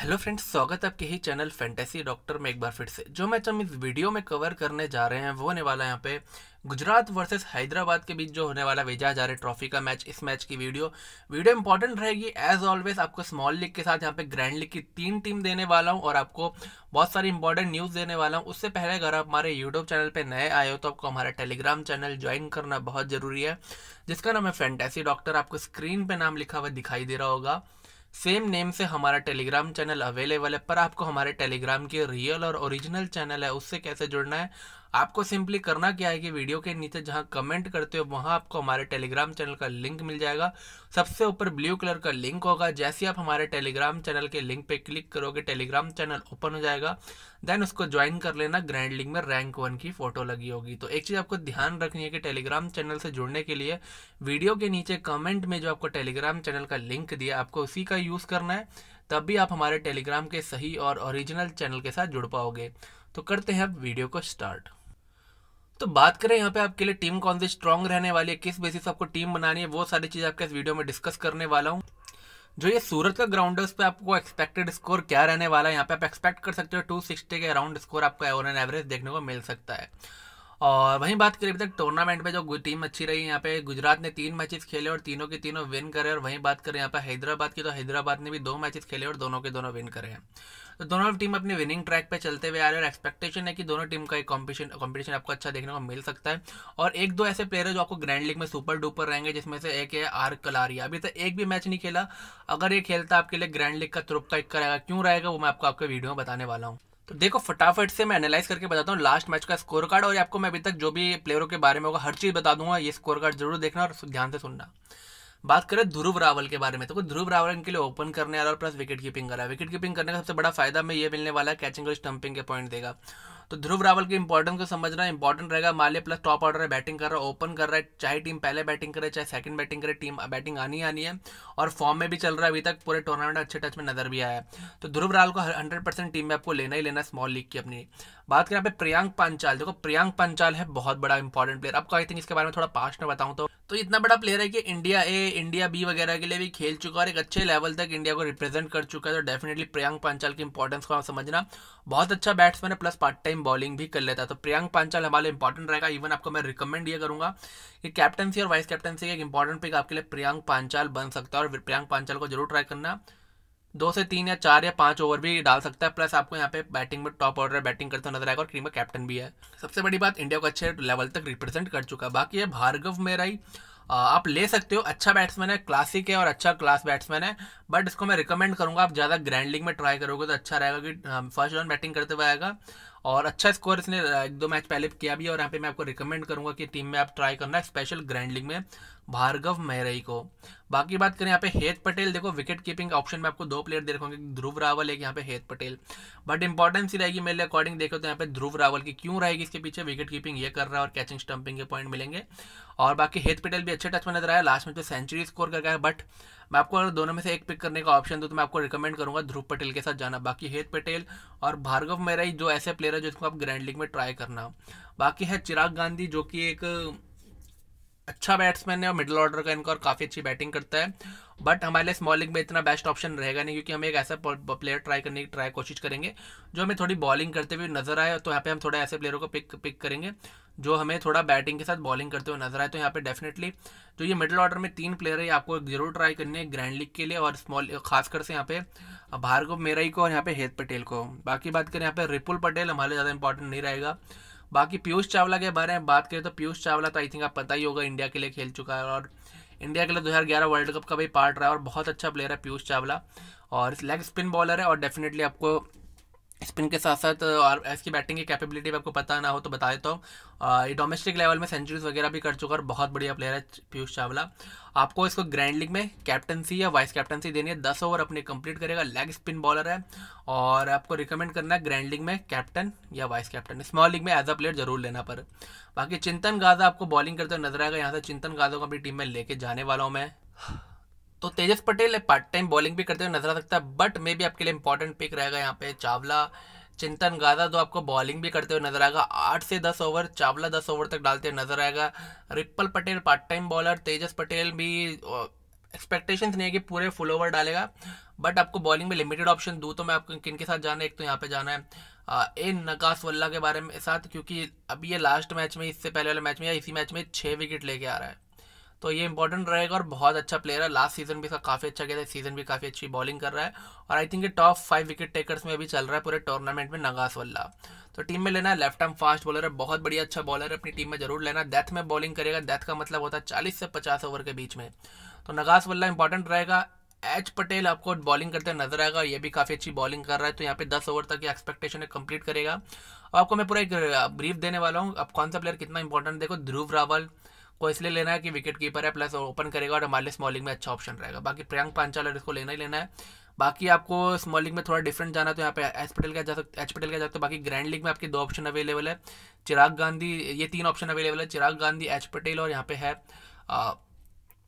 hello friends स्वागत है आपके ही चैनल फैंटेसी डॉक्टर में एक बार फिर से जो मैच हम इस वीडियो में कवर करने जा रहे हैं वो होने वाला है यहाँ पे गुजरात वर्सेस हैदराबाद के बीच जो होने वाला भेजा जा रहा ट्रॉफी का मैच इस मैच की वीडियो वीडियो इंपॉर्टेंट रहेगी एज ऑलवेज आपको स्मॉल लीग के साथ यहाँ पे ग्रैंड लीग की तीन टीम देने वाला हूँ और आपको बहुत सारी इंपॉर्टेंट न्यूज़ देने वाला हूँ उससे पहले अगर आप हमारे यूट्यूब चैनल पर नए आए हो तो आपको हमारा टेलीग्राम चैनल ज्वाइन करना बहुत ज़रूरी है जिसका नाम है फैंटेसी डॉक्टर आपको स्क्रीन पर नाम लिखा हुआ दिखाई दे रहा होगा सेम नेम से हमारा टेलीग्राम चैनल अवेलेबल है पर आपको हमारे टेलीग्राम के रियल और ओरिजिनल चैनल है उससे कैसे जुड़ना है आपको सिंपली करना क्या है कि वीडियो के नीचे जहाँ कमेंट करते हो वहाँ आपको हमारे टेलीग्राम चैनल का लिंक मिल जाएगा सबसे ऊपर ब्लू कलर का लिंक होगा जैसे आप हमारे टेलीग्राम चैनल के लिंक पे क्लिक करोगे टेलीग्राम चैनल ओपन हो जाएगा देन उसको ज्वाइन कर लेना ग्रैंड लिंक में रैंक वन की फोटो लगी होगी तो एक चीज़ आपको ध्यान रखनी है कि टेलीग्राम चैनल से जुड़ने के लिए वीडियो के नीचे कमेंट में जो आपको टेलीग्राम चैनल का लिंक दिया आपको उसी का यूज़ करना है तब भी आप हमारे टेलीग्राम के सही और ओरिजिनल चैनल के साथ जुड़ पाओगे तो करते हैं अब वीडियो को स्टार्ट तो बात करें यहाँ पे आपके लिए टीम कौन सी स्ट्रांग रहने वाली है किस बेसिस आपको टीम बनानी है वो सारी चीज़ आपके इस वीडियो में डिस्कस करने वाला हूँ जो ये सूरत का ग्राउंड है उस पर आपको एक्सपेक्टेड स्कोर क्या रहने वाला है यहाँ पे आप एक्सपेक्ट कर सकते हो टू सिक्सटी के अराउंड स्कोर आपका एवरेज देखने को मिल सकता है और वहीं बात करें अभी तक टूर्नामेंट में जो टीम अच्छी रही यहाँ पे गुजरात ने तीन मैचेस खेले और तीनों के तीनों विन करे और वहीं बात करें यहाँ पे हैदराबाद की तो हैदराबाद ने भी दो मैचेस खेले और दोनों के दोनों विन करे हैं तो दोनों टीम अपनी विनिंग ट्रैक पे चलते हुए आ रहे हैं और एक्सपेक्टेशन है कि दोनों टीम का एक कॉम्पिटिशन कॉम्पिटिशन आपको अच्छा देखने को मिल सकता है और एक दो ऐसे प्लेयर है जो आपको ग्रैंड लीग में सुपर डुपर रहेंगे जिसमें से एक है आर कलारिया अभी तक एक भी मैच नहीं खेला अगर ये खेलता आपके लिए ग्रैंड लीग का तुरुप का एक रहेगा क्यों रहेगा वो मैं आपको आपके वीडियो में बताने वाला हूँ तो देखो फटाफट से मैं एनालाइज करके बताता हूँ लास्ट मैच का स्कोर कार्ड और आपको मैं अभी तक जो भी प्लेयरों के बारे में होगा हर चीज़ बता दूंगा ये स्कोर कार्ड जरूर देखना और ध्यान से सुनना बात करें ध्रुव रावल के बारे में तो ध्रुव रावल इनके लिए ओपन करने आ रहा है और प्लस विकेट कीपिंग कर रहा है विकेट कीपिंग करने का सबसे बड़ा फायदा में ये मिलने वाला है कैचिंग और स्टंपिंग के पॉइंट देगा तो ध्रुव रावल के इंपॉर्टेंस को समझना इंपॉर्टेंट रहेगा माले प्लस टॉप ऑर्डर है बैटिंग कर रहा है ओपन कर रहा है चाहे टीम पहले बैटिंग करे चाहे सेकंड बैटिंग करे टीम बैटिंग आनी आनी है और फॉर्म में भी चल रहा है अभी तक पूरे टूर्नामेंट अच्छे टच में नजर भी आया है तो ध्रुव रावल को हंड्रेड टीम में आपको लेना ही लेना स्मॉल लीग की अपनी बात करें आप पे प्रियांक पंचाल देखो प्रियांक पंचाल है बहुत बड़ा इंपॉर्टेंट प्लेयर आपको आई थिंक इसके बारे में थोड़ा पास्ट में बताऊँ तो तो इतना बड़ा प्लेयर है कि इंडिया ए इंडिया बी वगैरह के लिए भी खेल चुका और एक अच्छे लेवल तक इंडिया को रिप्रेजेंट कर चुका है तो डेफिनेटली प्रियांक पंचाल की इंपॉर्टेंस को आप समझना बहुत अच्छा बैट्समैन है प्लस पार्ट टाइम में बॉलिंग भी कर लेता है तो प्रियांक पांचाल हमारे लिए इंपॉर्टेंट रहेगा इवन आपको मैं रिकमेंड ये करूंगा कि कैप्टनसी और वाइस कैप्टनसी का एक इंपॉर्टेंट पिक आपके लिए प्रियांक पांचाल बन सकता है और प्रियांक पांचाल को जरूर ट्राई करना दो से तीन या चार या पांच ओवर भी डाल सकता है प्लस आपको यहाँ पे बैटिंग में टॉप ऑर्डर बैटिंग करता नजर आएगा और टीम का कैप्टन भी है सबसे बड़ी बात इंडिया को अच्छे लेवल तक रिप्रेजेंट कर चुका है बाकी है भार्गव मेरा ही आप ले सकते हो अच्छा बैट्समैन है क्लासिक है और अच्छा क्लास बैट्समैन है बट इसको मैं रिकमेंड करूंगा आप ज़्यादा ग्रैंड लीग में ट्राई करोगे तो अच्छा रहेगा कि फर्स्ट राउंड बैटिंग करते हुए आएगा और अच्छा स्कोर इसने एक दो मैच पहले किया भी और यहाँ पे मैं आपको रिकमेंड करूँगा कि टीम में आप ट्राई करना स्पेशल ग्रैंड लीग में भार्गव मेहरई को बाकी बात करें यहाँ पे हेत पटेल देखो विकेट कीपिंग ऑप्शन में आपको दो प्लेयर दे रखोगे ध्रुव रावल एक यहाँ पे हेत पटेल बट इंपॉर्टेंस ही रहेगी मेरे अकॉर्डिंग देखो तो यहाँ पे ध्रुव रावल की क्यों रहेगी इसके पीछे विकेट कीपिंग ये कर रहा है और कैचिंग स्टंपिंग के पॉइंट मिलेंगे और बाकी हेत पटेल भी अच्छे टच में नजर आया लास्ट में तो सेंचुरी स्कोर कर गया बट मैं आपको अगर दोनों में से एक पिक करने का ऑप्शन दूँ तो मैं आपको रिकमेंड करूँगा ध्रुव पटेल के साथ जाना बाकी हेत पटेल और भार्गव मेरा जो ऐसे प्लेयर है जिसको आप ग्रैंड लीग में ट्राई करना बाकी है चिराग गांधी जो कि एक अच्छा बैट्समैन है और मिडिल ऑर्डर का इनका और काफ़ी अच्छी बैटिंग करता है बट हमारे लिए स्मॉलिंग में इतना बेस्ट ऑप्शन रहेगा नहीं क्योंकि हम एक ऐसा प्लेयर ट्राई करने की ट्राई कोशिश करेंगे जो हमें थोड़ी बॉलिंग करते हुए नजर आए तो यहाँ पे हम थोड़ा ऐसे प्लेयरों को पिक पिक करेंगे जो हमें थोड़ा बैटिंग के साथ बॉलिंग करते हुए नजर आए तो यहाँ पे डेफिनेटली जो ये मिडिल ऑर्डर में तीन प्लेयर है आपको जरूर ट्राई करनी है ग्रैंड लीग के लिए और स्मॉल खासकर से यहाँ पे भार्गव मेरा को और यहाँ पे हेत पटेल को बाकी बात करें यहाँ पे रिपुल पटेल हमारे लिए ज़्यादा इंपॉर्टेंट नहीं रहेगा बाकी पीयूष चावला के बारे में बात करें तो पीयूष चावला तो आई थिंक आप पता ही होगा इंडिया के लिए खेल चुका है और इंडिया के लिए 2011 वर्ल्ड कप का भी पार्ट रहा है और बहुत अच्छा प्लेयर है पीयूष चावला और लेग स्पिन बॉलर है और डेफिनेटली आपको स्पिन के साथ साथ और इसकी बैटिंग की कैपेबिलिटी आपको पता ना हो तो बता देता हूँ ये डोमेस्टिक लेवल में सेंचुरीज वगैरह भी कर चुका और बहुत बढ़िया प्लेयर है पीयूष चावला आपको इसको ग्रैंड लीग में कैप्टनसी या वाइस कैप्टनसी देनी है दस ओवर अपने कंप्लीट करेगा लेग स्पिन बॉलर है और आपको रिकमेंड करना है ग्रैंड लीग में कैप्टन या वाइस कैप्टन स्मॉल लीग में एज अ प्लेयर जरूर लेना पर बाकी चिंतन गाजा आपको बॉलिंग करते हुए नजर आएगा यहाँ से चिंतन गाजा को अपनी टीम में लेके जाने वाला हूँ मैं तो Tejas Patel part time bowling भी करते हुए नजर आ सकता है बट मे भी आपके लिए इंपॉर्टेंट पिक रहेगा यहाँ पे चावला चिंतन गादा जो तो आपको बॉलिंग भी करते हुए नजर आएगा आठ से दस ओवर चावला दस ओवर तक डालते हुए नजर आएगा Ripal Patel part time bowler Tejas Patel भी एक्सपेक्टेशंस नहीं है कि पूरे फुल ओवर डालेगा बट आपको बॉलिंग में लिमिटेड ऑप्शन दूँ तो मैं आपको किन के साथ जाना है एक तो यहाँ पे जाना है ए नकास वल्ला के बारे में साथ क्योंकि अभी ये लास्ट मैच में इससे पहले वाले मैच में या इसी मैच में छः विकेट लेके आ रहा है तो ये इंपॉर्टेंट रहेगा और बहुत अच्छा प्लेयर है लास्ट सीजन भी इसका काफ़ी अच्छा गया था सीजन भी काफ़ी अच्छी बॉलिंग कर रहा है और आई थिंक ये टॉप फाइव विकेट टेकर्स में अभी चल रहा है पूरे टूर्नामेंट में नगास वल्ला तो टीम में लेना है लेफ्ट आर्म फास्ट बॉलर है बहुत बढ़िया अच्छा बॉलर है अपनी टीम में जरूर लेना डेथ में बॉलिंग करेगा डेथ का मतलब होता है चालीस से पचास ओवर के बीच में तो नगास वल्ला इंपॉर्टेंट रहेगा एच पटेल आपको बॉलिंग करते नजर आएगा ये भी काफ़ी अच्छी बॉलिंग कर रहा है तो यहाँ पे दस ओवर तक ये एक्सपेक्टेशन है कंप्लीट करेगा और आपको मैं पूरा एक ब्रीफ देने वाला हूँ अब कौन सा प्लेयर कितना इंपॉर्टेंट देखो ध्रुव रावल को इसलिए लेना है कि विकेट कीपर है प्लस ओपन करेगा और हमारे लिए स्मॉलिंग में अच्छा ऑप्शन रहेगा बाकी प्रियंक पांचाल और इसको लेना ही लेना है बाकी आपको स्मॉलिंग में थोड़ा डिफरेंट जाना तो यहाँ पे एच पटेल का जा सकते एच पटेल का जा सकते हो बाकी ग्रैंड लीग में आपके दो ऑप्शन अवेलेबल है चिराग गांधी ये तीन ऑप्शन अवेलेबल है चिराग गांधी एच पटेल और यहाँ पे है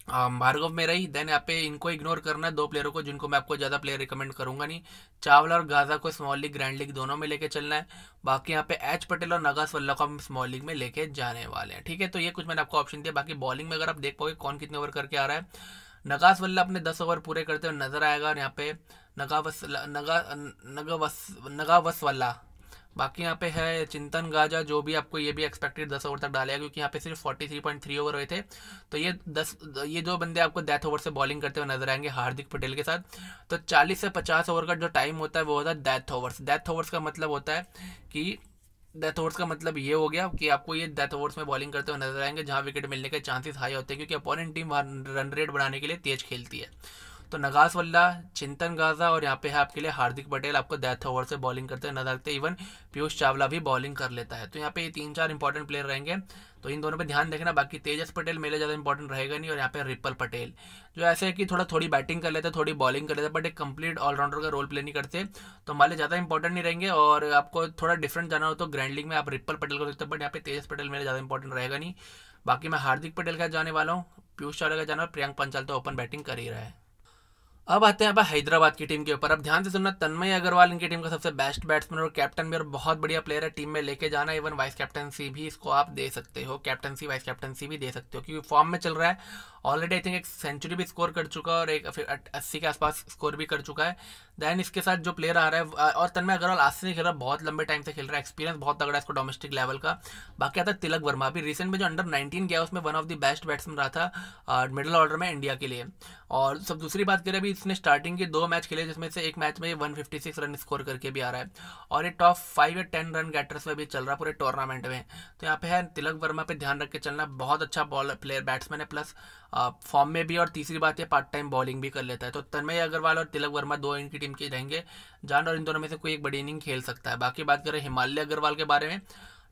भार्गव मेरा ही देन यहाँ पे इनको इग्नोर करना है दो प्लेयरों को जिनको मैं आपको ज़्यादा प्लेयर रिकमेंड करूंगा नहीं चावला और गाजा को स्मॉल लीग ग्रैंड लीग दोनों में लेके चलना है बाकी यहाँ पे एच पटेल और नगास वल्ला को हम स्मॉल लीग में लेके जाने वाले हैं ठीक है तो ये कुछ मैंने आपको ऑप्शन दिया बाकी बॉलिंग में अगर आप देख पाओगे कौन कितने ओवर करके आ रहा है नगास वल्ला अपने दस ओवर पूरे करते हुए नजर आएगा और यहाँ पे नगावस नगा नगा नगावस वल्ला बाकी यहाँ पे है चिंतन गाजा जो भी आपको ये भी एक्सपेक्टेड दस ओवर तक डालेगा क्योंकि यहाँ पे सिर्फ forty three point three over हुए थे तो ये दस ये जो बंदे आपको डेथ ओवर से बॉलिंग करते हुए नजर आएंगे हार्दिक पटेल के साथ तो चालीस से पचास ओवर का जो टाइम होता है वो होता है डेथ ओवर्स डेथ ओवर्स का मतलब होता है कि डेथ ओवर्स का मतलब ये हो गया कि आपको ये डेथ ओवर्स में बॉलिंग करते हुए नजर आएंगे जहाँ विकेट मिलने के चांसेस हाई होते हैं क्योंकि अपोनेंट टीम रन रेट बढ़ाने के लिए तेज खेलती है तो नगास वल्ला चिंतन गाजा और यहाँ पे है आपके लिए हार्दिक पटेल आपको डेथ ओवर से बॉलिंग करते हुए नजर आते इवन पीयूष चावला भी बॉलिंग कर लेता है तो यहाँ पे ये तीन चार इंपॉर्टेंट प्लेयर रहेंगे तो इन दोनों पे ध्यान देखना बाकी तेजस पटेल मेरे ज़्यादा इंपॉर्टेंट रहेगा नहीं और यहाँ पे रिपल पटेल जो ऐसे है कि थोड़ा थोड़ी बैटिंग कर लेते हैं थोड़ी बॉलिंग कर लेते हैं बट एक कंप्लीट ऑलराउंडर का रोल प्ले नहीं करते तो हमारे ज़्यादा इंपॉर्टेंट नहीं रहेंगे और आपको थोड़ा डिफरेंट जाना हो तो ग्रैंड लीग में आप रिपल पटेल को देखते हैं बट यहाँ पे तेजस पटेल मेरे ज़्यादा इंपॉर्टेंट रहेगा नहीं बाकी मैं हार्दिक पटेल का जाने वाला हूँ पीयूष चावला का जाना प्रियंक पंचाल तो ओपन बैटिंग कर ही रहा है अब आते हैं अब हैदराबाद की टीम के ऊपर अब ध्यान से सुनना तन्मय अग्रवाल इनकी टीम का सबसे बेस्ट बैट्समैन और कैप्टन भी और बहुत बढ़िया प्लेयर है टीम में लेके जाना इवन वाइस कैप्टनसी भी इसको आप दे सकते हो कैप्टनसी वाइस कैप्टनसी भी दे सकते हो क्योंकि फॉर्म में चल रहा है ऑलरेडी आई थिंक एक सेंचुरी भी स्कोर कर चुका है और एक अस्सी के आसपास स्कोर भी कर चुका है देन इसके साथ जो प्लेयर आ रहा है और तन्मय अग्रवाल आज से नहीं खेल रहा बहुत लंबे टाइम से खेल रहा है एक्सपीरियंस बहुत तगड़ा है इसको डोमेस्टिक लेवल का बाकी आता है तिलक वर्मा अभी रिसेंट में जो अंडर 19 गया उसमें one of the best batsman रहा था मिडिल ऑर्डर में इंडिया के लिए और सब दूसरी बात करें अभी इसने स्टार्टिंग के दो मैच खेले जिसमें से एक मैच में वन रन स्कोर करके भी आ रहा है और ये टॉप फाइव या टेन रन गैटर्स में भी चल रहा है पूरे टूर्नामेंट में तो यहाँ पे है तिलक वर्मा पे ध्यान रख के चलना बहुत अच्छा बॉलर प्लेयर बैट्समैन है प्लस फॉर्म में भी और तीसरी बात है पार्ट टाइम बॉलिंग भी कर लेता है तो तन्मय अग्रवाल और तिलक वर्मा दो इनकी टीम के रहेंगे जान और इन दोनों में से कोई एक बड़ी इनिंग खेल सकता है बाकी बात करें हिमालय अग्रवाल के बारे में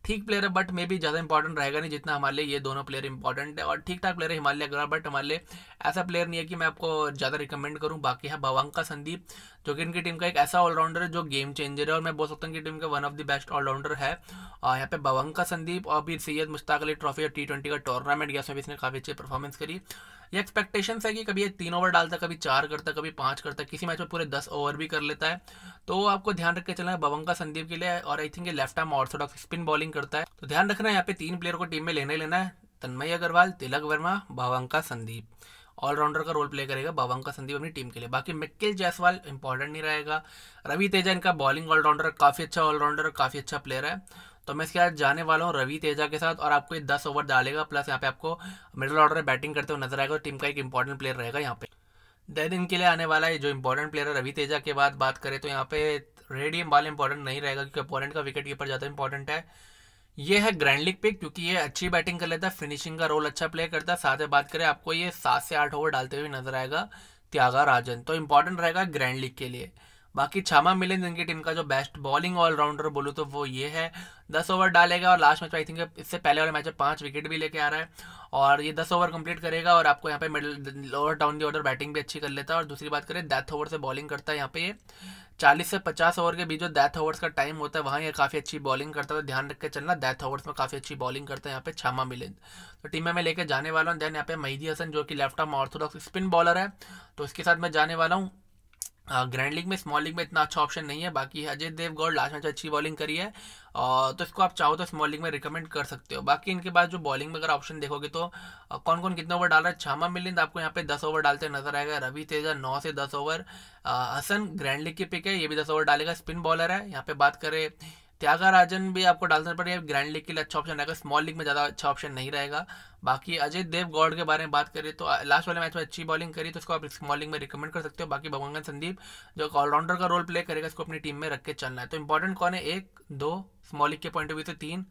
ठीक प्लेयर है बट मे भी ज़्यादा इंपॉर्टेंट रहेगा नहीं जितना हमारे लिए ये दोनों प्लेयर इंपॉर्टेंट है और ठीक ठाक प्लेयर है हिमालय अग्रवाल बट हमारे लिए ऐसा प्लेयर नहीं है कि मैं आपको ज़्यादा रिकमेंड करूँ बाकी है बवंका संदीप जो कि इनकी टीम का एक ऐसा ऑलराउंडर है जो गेम चेंजर है और मैं बोल सकता हूँ कि टीम का one of the best allrounder है और यहाँ पे भवंका संदीप और फिर सैयद मुश्ताक अली ट्रॉफी और टी ट्वेंटी का टूर्नामेंट गया उसमें भी इसने काफ़ी अच्छी परफॉर्मेंस करी ये एक्सपेक्टेशन है कि कभी ये तीन ओवर डालता कभी चार करता कभी पाँच करता किसी मैच में पूरे दस ओवर भी कर लेता है तो आपको ध्यान रख के चलना है बवंका संदीप के लिए और आई थिंक ये left arm orthodox spin bowling करता है तो ध्यान रखना है यहाँ पे तीन प्लेयर को टीम में लेना ही लेना है तन्मय अग्रवाल तिलक वर्मा भवंका संदीप ऑलराउंडर का रोल प्ले करेगा बावंका संदीप अपनी टीम के लिए बाकी मिक्किल जायसवाल इंपॉर्टेंट नहीं रहेगा रवि तेजा इनका बॉलिंग ऑलराउंडर काफ़ी अच्छा ऑलराउंडर काफ़ी अच्छा प्लेयर है तो मैं इसके बाद जाने वाला हूँ रवि तेजा के साथ और आपको ये दस ओवर डालेगा प्लस यहाँ पे आपको मिडिल ऑर्डर में बैटिंग करते हुए नजर आएगा और टीम का एक इंपॉर्टेंट प्लेयर रहेगा यहाँ पे दिन इनके लिए आने वाला है जो इंपॉर्टेंट प्लेयर है रवि तेजा के बाद बात करें तो यहाँ पे रेडियम बाल इंपॉर्टेंट नहीं रहेगा क्योंकि अपोनेंट का विकेट कीपर ज़्यादा इंपॉर्टेंट है ये है ग्रैंड लीग पिक क्योंकि ये अच्छी बैटिंग कर लेता है फिनिशिंग का रोल अच्छा प्ले करता है साथ ही बात करें आपको ये सात से आठ ओवर डालते हुए नजर आएगा त्यागा राजन तो इंपॉर्टेंट रहेगा ग्रैंड लीग के लिए बाकी छामा मिले जिनकी टीम का जो बेस्ट बॉलिंग ऑलराउंडर बोलूँ तो वो ये है दस ओवर डालेगा और लास्ट मैच में आई थिंक इससे पहले वाले मैच में पाँच विकेट भी लेके आ रहा है और ये दस ओवर कंप्लीट करेगा और आपको यहाँ पे middle lower down the order batting भी अच्छी कर लेता है और दूसरी बात करें डेथ ओवर से बॉलिंग करता है यहाँ पे ये चालीस से पचास ओवर के बीच जो डेथ ओवर्स का टाइम होता है वहाँ ये काफ़ी अच्छी बॉलिंग करता है तो ध्यान रख के चलना डेथ ओवर्स में काफ़ी अच्छी बॉलिंग करता है यहाँ पे छामा मिलिंद तो टीम में मैं लेके जाने वाला हूँ देन यहाँ पे महिदी हसन जो कि left arm orthodox spin bowler है तो इसके साथ मैं जाने वाला हूँ ग्रैंड लीग में स्मॉल लीग में इतना अच्छा ऑप्शन नहीं है बाकी अजय देव गौड़ लास्ट मैच अच्छी बॉलिंग करी है और तो इसको आप चाहो तो स्मॉल लीग में रिकमेंड कर सकते हो बाकी इनके बाद जो बॉलिंग में अगर ऑप्शन देखोगे तो कौन कौन कितना ओवर डाल रहा है छामा मिलिंद आपको यहाँ पे दस ओवर डालते नजर आएगा रवि तेजा नौ से दस ओवर हसन ग्रैंड लीग की पिक है ये भी दस ओवर डालेगा स्पिन बॉलर है यहाँ पे बात करें त्यागाराजन भी आपको डालना पड़ेगा ग्रैंड लीग के लिए अच्छा ऑप्शन रहेगा स्मॉल लीग में ज़्यादा अच्छा ऑप्शन नहीं रहेगा बाकी अजय देव गौड़ के बारे में बात करें तो लास्ट वाले मैच में अच्छी बॉलिंग करी तो उसको आप स्मॉल लीग में रिकमेंड कर सकते हो बाकी भगवान संदीप जो ऑलराउंडर का रोल प्ले करेगा उसको अपनी टीम में रख के चलना है तो इंपॉर्टेंट कौन है एक दो स्मॉल लीग के पॉइंट ऑफ व्यू से तीन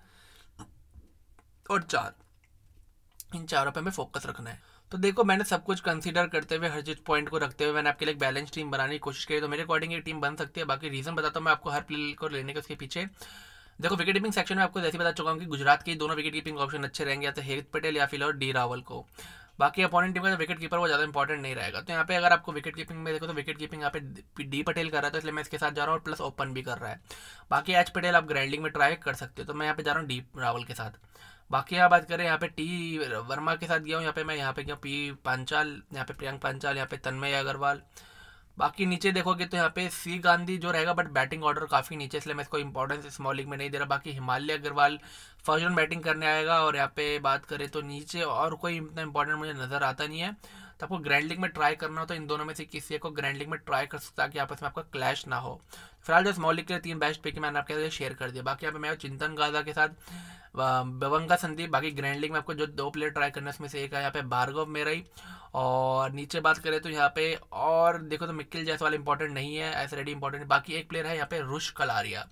और चार इन चारों पर हमें फोकस रखना है तो देखो मैंने सब कुछ कंसीडर करते हुए हर चीज़ पॉइंट को रखते हुए मैंने आपके लिए एक बैलेंस टीम बनाने की कोशिश करी तो मेरे अकॉर्डिंग एक टीम बन सकती है बाकी रीज़न बताता हूँ मैं आपको हर प्लेयर को लेने के उसके पीछे देखो विकेट कीपिंग सेक्शन में आपको जैसे बता चुका हूँ कि गुजरात के दोनों विकेट कीपिंग ऑप्शन अच्छे रहेंगे या तो हेरित पटेल या फिर और डी रावल को बाकी अपोनेंट टीम का जो विकेट कीपर वो ज़्यादा इंपॉर्टेंट नहीं रहेगा तो यहाँ पे अगर आपको विकेट कीपिंग में देखो तो विकेट कीपिंग यहाँ पे डी पटेल कर रहा है तो इसलिए मैं इसके साथ जा रहा हूँ और प्लस ओपन भी कर रहा है बाकी एच पटेल आप ग्राइंडिंग में ट्राई कर सकते हो तो मैं यहाँ पे जा रहा हूँ डी रावल के साथ बाकी यहाँ बात करें यहाँ पे टी वर्मा के साथ गया हूँ यहाँ पे मैं यहाँ पे गया पी पांचाल यहाँ पे प्रियंक पांचाल यहाँ पे तन्मय अग्रवाल बाकी नीचे देखोगे तो यहाँ पे सी गांधी जो रहेगा बट बैटिंग ऑर्डर काफ़ी नीचे इसलिए मैं इसको इंपॉर्टेंस स्मॉल लीग में नहीं दे रहा बाकी Himalay Agarwal first run batting करने आएगा और यहाँ पे बात करें तो नीचे और कोई इतना इंपॉर्टेंट मुझे नज़र आता नहीं है तो आपको ग्रैंड लीग में ट्राई करना हो तो इन दोनों में से किसी को ग्रैंड लीग में ट्राई कर सकता है कि आपस में आपका क्लैश ना हो फिलहाल जो स्मॉल लीग के लिए तीन बेस्ट पिक मैंने आपके साथ शेयर कर दिया बाकी यहाँ पे मैं चिंतन गाजा के साथ बवंगा संदीप बाकी ग्रैंड लीग में आपको जो दो प्लेयर ट्राई है उसमें से एक है यहाँ पे भार्गव ही और नीचे बात करें तो यहाँ पे और देखो तो मिक्किल वाला इंपॉर्टेंट नहीं है ऐसे रेडी इंपॉर्टेंट बाकी एक प्लेयर है यहाँ पे रुश कलारिया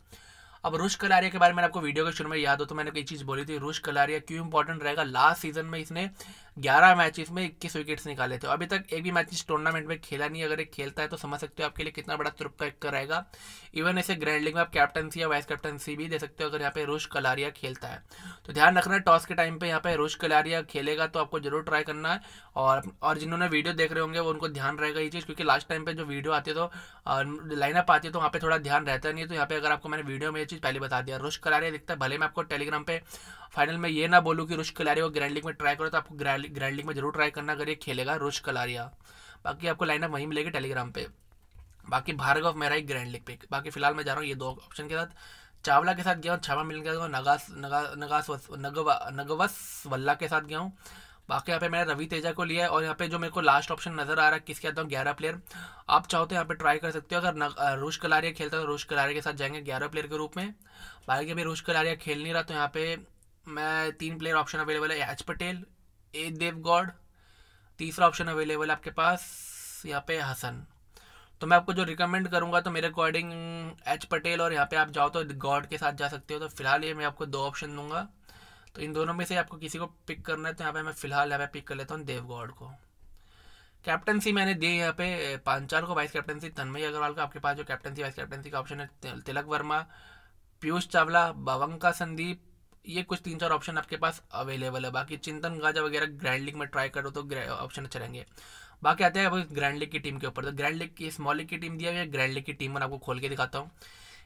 अब रुश कलारिया के बारे में आपको वीडियो के शुरू में याद हो तो मैंने एक चीज़ बोली थी रुश कलारिया क्यों इंपॉर्टेंट रहेगा लास्ट सीजन में इसने 11 मैचेस में इक्कीस विकेट्स निकाले थे अभी तक एक भी मैच इस टूर्नामेंट में खेला नहीं अगर एक खेलता है तो समझ सकते हो आपके लिए कितना बड़ा तुरपका रहेगा इवन ऐसे ग्रैंड लीग में आप कैप्टनसी या वाइस कैप्टनसी भी दे सकते हो अगर यहाँ पे रुश कलारिया खेलता है तो ध्यान रखना टॉस के टाइम पे यहाँ पे रुश कलारिया खेलेगा तो आपको जरूर ट्राई करना है और और जिन्होंने वीडियो देख रहे होंगे वो उनको ध्यान रहेगा ये चीज़ क्योंकि लास्ट टाइम पे जो वीडियो आती है तो लाइनअप आती है तो वहाँ पे थोड़ा ध्यान रहता नहीं है तो यहाँ पे अगर आपको मैंने वीडियो में चीज़ पहले बता दिया रुश खिलाड़ी दिखता है भले मैं आपको टेलीग्राम पे फाइनल में ये ना बोलूँ कि रुश खिलाड़ी को ग्रैंड लीग में ट्राई करो तो आपको ग्रैंड लीग में जरूर ट्राई करना अगर ये खेलेगा रुश खिलाड़िया बाकी आपको लाइनअप वहीं मिलेगी टेलीग्राम पे बाकी भार्गव मेरा ही ग्रैंड लीग पे बाकी फिलहाल मैं जा रहा हूँ ये दो ऑप्शन के साथ चावला के साथ गया हूँ छावा मिलन के साथ नगास नगा नगास नगवा नगवस वल्ला के साथ गया हूँ बाकी यहाँ पे मैंने रवि तेजा को लिया है और यहाँ पे जो मेरे को लास्ट ऑप्शन नजर आ रहा है किसके आता हूँ ग्यारह प्लेयर आप चाहो तो यहाँ पे ट्राई कर सकते हो अगर रोश कलारिया खेलता है तो रोश कलारिया के साथ जाएंगे ग्यारह प्लेयर के रूप में बाकी अभी रोश कलारिया खेल नहीं रहा तो यहाँ पे मैं तीन प्लेयर ऑप्शन अवेलेबल है एच पटेल ए देव गॉड तीसरा ऑप्शन अवेलेबल है आपके पास यहाँ पे हसन तो मैं आपको जो रिकमेंड करूँगा तो मेरे अकॉर्डिंग एच पटेल और यहाँ पे आप जाओ तो गॉड के साथ जा सकते हो तो फिलहाल ये मैं आपको दो ऑप्शन दूंगा तो इन दोनों में से आपको किसी को पिक करना है तो यहाँ पे मैं फिलहाल यहाँ पे पिक कर लेता हूँ देवगौड़ को कैप्टनसी मैंने दी यहाँ पे पांचाल को वाइस कैप्टनसी तन्मय अग्रवाल को आपके पास जो कैप्टनसी वाइस कैप्टनसी का ऑप्शन है तिलक वर्मा पीयूष चावला बवंका संदीप ये कुछ तीन चार ऑप्शन आपके पास अवेलेबल है बाकी चिंतन गाजा वगैरह ग्रैंड लीग में ट्राई करो तो ऑप्शन अच्छे रहेंगे बाकी आते हैं अब ग्रैंड लीग की टीम के ऊपर तो ग्रैंड लीग की स्मॉल लीग की टीम दिया हुई है ग्रैंड लीग की टीम मैं आपको खोल के दिखाता हूँ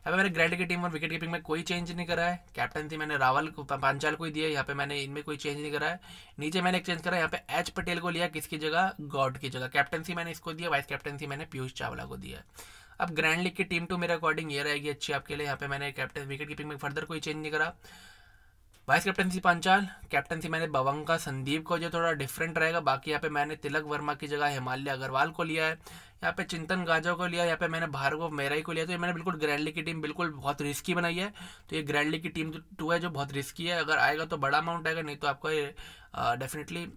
यहाँ पे मैंने ग्रैंड की टीम और विकेट कीपिंग में कोई चेंज नहीं करा है कैप्टन थी मैंने रावल को पांचाल को ही दिया यहाँ पे मैंने इनमें कोई चेंज नहीं करा है नीचे मैंने एक चेंज करा यहाँ पे एच पटेल को लिया किसकी जगह गॉड की जगह कैप्टनसी मैंने इसको दिया वाइस कैप्टनसी मैंने पीयूष चावला को दिया अब ग्रैंड लीग की टीम टू मेरे अकॉर्डिंग ये रहेगी अच्छी आपके लिए यहाँ पे मैंने कैप्टन विकेट कीपिंग में फर्दर कोई चेंज नहीं करा वाइस कैप्टनसी पांचाल कैप्टनसी मैंने बवंका संदीप को जो थोड़ा डिफरेंट रहेगा बाकी यहाँ पे मैंने तिलक वर्मा की जगह हिमालय अग्रवाल को लिया है यहाँ पे चिंतन गाजा को लिया यहाँ पे मैंने भार्गव मेराई को लिया तो ये मैंने बिल्कुल ग्रैंडली की टीम बिल्कुल बहुत रिस्की बनाई है तो ये ग्रैंडली की टीम टू है जो बहुत रिस्की है अगर आएगा तो बड़ा अमाउंट आएगा नहीं तो आपका ये डेफिनेटली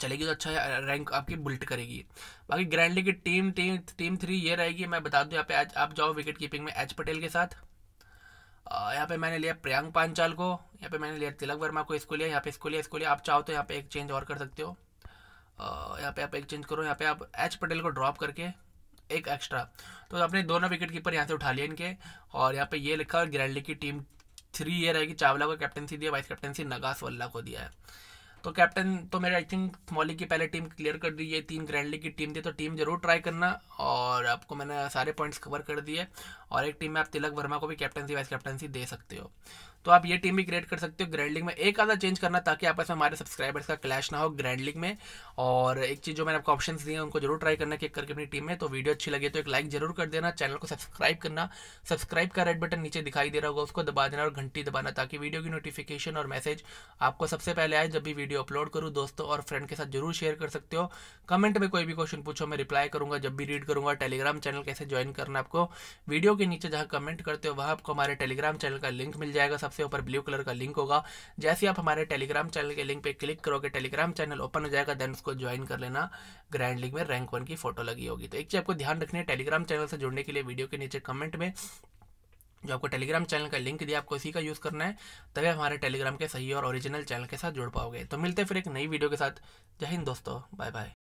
चलेगी तो अच्छा रैंक आपकी बुलट करेगी बाकी ग्रैंडली की टीम टीम टीम थ्री ये रहेगी मैं बता दूँ यहाँ पे आज आप जाओ विकेट कीपिंग में एच पटेल के साथ यहाँ पे मैंने लिया प्रियांक पांचाल को यहाँ पे मैंने लिया तिलक वर्मा को इसको लिया यहाँ पे इसको लिया इसको लिया आप चाहो तो यहाँ पे एक चेंज और कर सकते हो यहाँ पे आप एक चेंज करो यहाँ पे आप एच पटेल को ड्रॉप करके एक एक्स्ट्रा तो आपने दोनों विकेट कीपर यहाँ से उठा लिए इनके और यहाँ पे ये लिखा है ग्रैंडली की टीम थ्री ये रहेगी चावला को कैप्टनसी दिया वाइस कैप्टनसी नगास वल्ला को दिया है तो कैप्टन तो मेरे आई थिंक मॉली की पहले टीम क्लियर कर दी है तीन ग्रैंड लीग की टीम थी तो टीम जरूर ट्राई करना और आपको मैंने सारे पॉइंट्स कवर कर दिए और एक टीम में आप तिलक वर्मा को भी कैप्टनसी वाइस कैप्टनसी दे सकते हो तो आप ये टीम भी क्रिएट कर सकते हो ग्रैंड लीग में एक आधा चेंज करना ताकि आपस में हमारे सब्सक्राइबर्स का क्लैश ना हो ग्रैंड लीग में और एक चीज़ जो मैंने आपको ऑप्शन दिए हैं उनको जरूर ट्राई करना किक करके अपनी टीम में तो वीडियो अच्छी लगे तो एक लाइक जरूर कर देना चैनल को सब्सक्राइब करना सब्सक्राइब का रेड बटन नीचे दिखाई दे रहा होगा उसको दबा देना और घंटी दबाना ताकि वीडियो की नोटिफिकेशन और मैसेज आपको सबसे पहले आए जब भी वीडियो अपलोड करूँ दोस्तों और फ्रेंड के साथ जरूर शेयर कर सकते हो कमेंट में कोई भी क्वेश्चन पूछो मैं रिप्लाई करूँगा जब भी रीड करूँगा टेलीग्राम चैनल कैसे ज्वाइन करना आपको वीडियो के नीचे जहाँ कमेंट करते हो वहाँ आपको हमारे टेलीग्राम चैनल का लिंक मिल जाएगा सबसे सबसे ऊपर ब्लू कलर का लिंक होगा जैसे आप हमारे टेलीग्राम चैनल के लिंक पे क्लिक करोगे टेलीग्राम चैनल ओपन हो जाएगा देन उसको ज्वाइन कर लेना ग्रैंड लीग में रैंक वन की फोटो लगी होगी तो एक चीज़ आपको ध्यान रखना है टेलीग्राम चैनल से जुड़ने के लिए वीडियो के नीचे कमेंट में जो आपको टेलीग्राम चैनल का लिंक दिया आपको इसी का यूज़ करना है तभी हमारे टेलीग्राम के सही और ओरिजिनल चैनल के साथ जुड़ पाओगे तो मिलते फिर एक नई वीडियो के साथ जय हिंद दोस्तों बाय बाय